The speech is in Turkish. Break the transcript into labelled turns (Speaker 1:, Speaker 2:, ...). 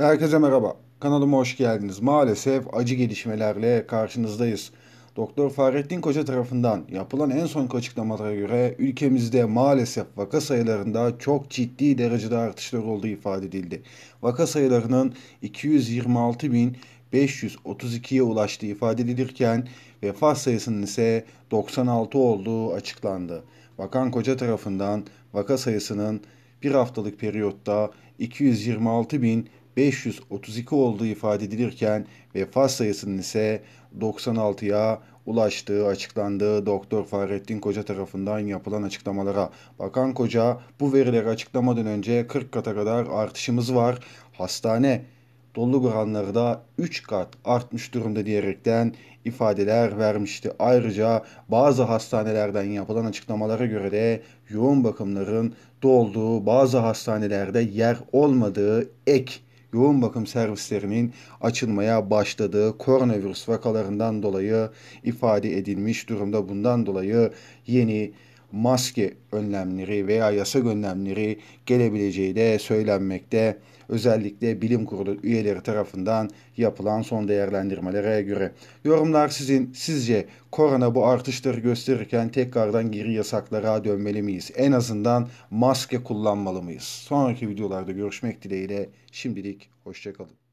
Speaker 1: Herkese merhaba. Kanalıma hoş geldiniz. Maalesef acı gelişmelerle karşınızdayız. Doktor Fahrettin Koca tarafından yapılan en son açıklamalara göre ülkemizde maalesef vaka sayılarında çok ciddi derecede artışlar olduğu ifade edildi. Vaka sayılarının 226.532'ye ulaştığı ifade edilirken vefat sayısının ise 96 olduğu açıklandı. Bakan Koca tarafından vaka sayısının bir haftalık periyotta 226.000 532 olduğu ifade edilirken vefat sayısının ise 96'ya ulaştığı açıklandığı, Doktor Fahrettin Koca tarafından yapılan açıklamalara. Bakan Koca bu verileri açıklamadan önce 40 kata kadar artışımız var. Hastane dolu oranları da 3 kat artmış durumda diyerekten ifadeler vermişti. Ayrıca bazı hastanelerden yapılan açıklamalara göre de yoğun bakımların dolduğu bazı hastanelerde yer olmadığı ek yoğun bakım servislerinin açılmaya başladığı koronavirüs vakalarından dolayı ifade edilmiş durumda. Bundan dolayı yeni maske önlemleri veya yasak önlemleri gelebileceği de söylenmekte. Özellikle bilim kurulu üyeleri tarafından yapılan son değerlendirmelere göre. Yorumlar sizin. Sizce korona bu artışları gösterirken tekrardan geri yasaklara dönmeli miyiz? En azından maske kullanmalı mıyız? Sonraki videolarda görüşmek dileğiyle şimdilik hoşçakalın.